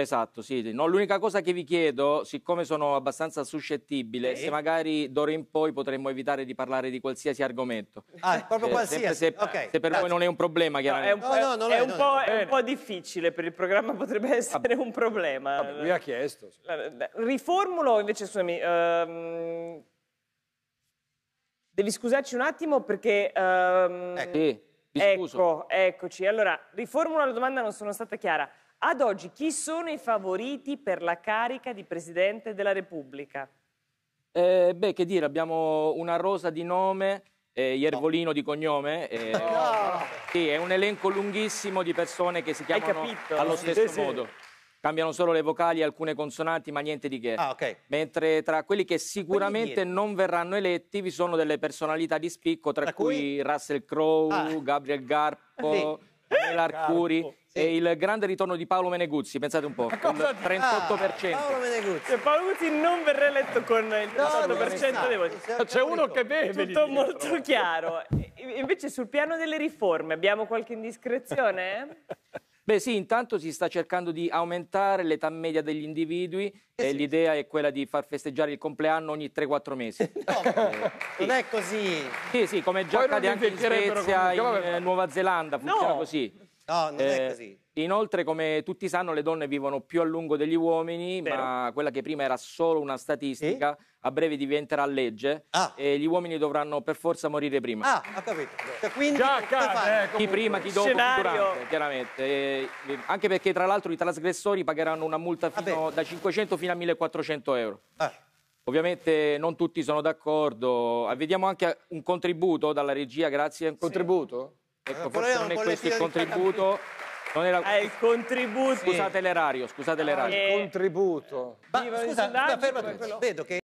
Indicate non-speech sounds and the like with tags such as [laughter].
Esatto, sì. No, l'unica cosa che vi chiedo, siccome sono abbastanza suscettibile, eh. se magari d'ora in poi potremmo evitare di parlare di qualsiasi argomento. Ah, proprio eh, qualsiasi. Se, okay. se per Grazie. voi non è un problema, chiaramente. No, è un, no, è, è, un è, un po', difficile per il programma, potrebbe ah, essere un problema. Vabbè, lui ha chiesto. Riformulo invece, scusami. Um, devi scusarci un attimo perché... Um, ecco. Sì. Ecco, eccoci. Allora, riformulo la domanda, non sono stata chiara. Ad oggi chi sono i favoriti per la carica di Presidente della Repubblica? Eh, beh, che dire, abbiamo una rosa di nome, eh, Iervolino no. di cognome. Eh, [laughs] no. Sì, è un elenco lunghissimo di persone che si chiamano allo stesso sì, modo. Cambiano solo le vocali e alcune consonanti, ma niente di che. Ah, okay. Mentre tra quelli che sicuramente quelli non verranno eletti vi sono delle personalità di spicco, tra, tra cui... cui... Russell Crowe, ah. Gabriel Garpo, sì. Arcuri e il grande ritorno di Paolo Meneguzzi. Pensate un po', il 38%. Ah, Paolo Meneguzzi. Se cioè, Paolo Meneguzzi non verrà eletto con il 38% no, dei voti. C'è uno che beve. Tutto molto chiaro. Invece sul piano delle riforme abbiamo qualche indiscrezione? Beh sì, intanto si sta cercando di aumentare l'età media degli individui eh, e sì. l'idea è quella di far festeggiare il compleanno ogni 3-4 mesi. [laughs] no, [laughs] eh, sì. non è così. Sì, sì, come già Poi accade anche in Svezia, in eh, Nuova Zelanda, funziona no. così. No, non eh, è così. Inoltre, come tutti sanno, le donne vivono più a lungo degli uomini, Vero. ma quella che prima era solo una statistica, e? a breve diventerà legge ah. e gli uomini dovranno per forza morire prima. Ah, ho capito. Cioè, quindi Già accade, eh, chi prima, chi dopo, chi durante, chiaramente. E, anche perché, tra l'altro, i trasgressori pagheranno una multa fino, da 500 fino a 1400 euro. Ah. Ovviamente non tutti sono d'accordo. Vediamo anche un contributo dalla regia, grazie. Un contributo? sì. Ecco, forse non è questo il contributo. Non era... È eh, il contributo. Scusate l'erario, scusate l'erario. Eh, il contributo. Ma, scusa, ma fermati, vedo che...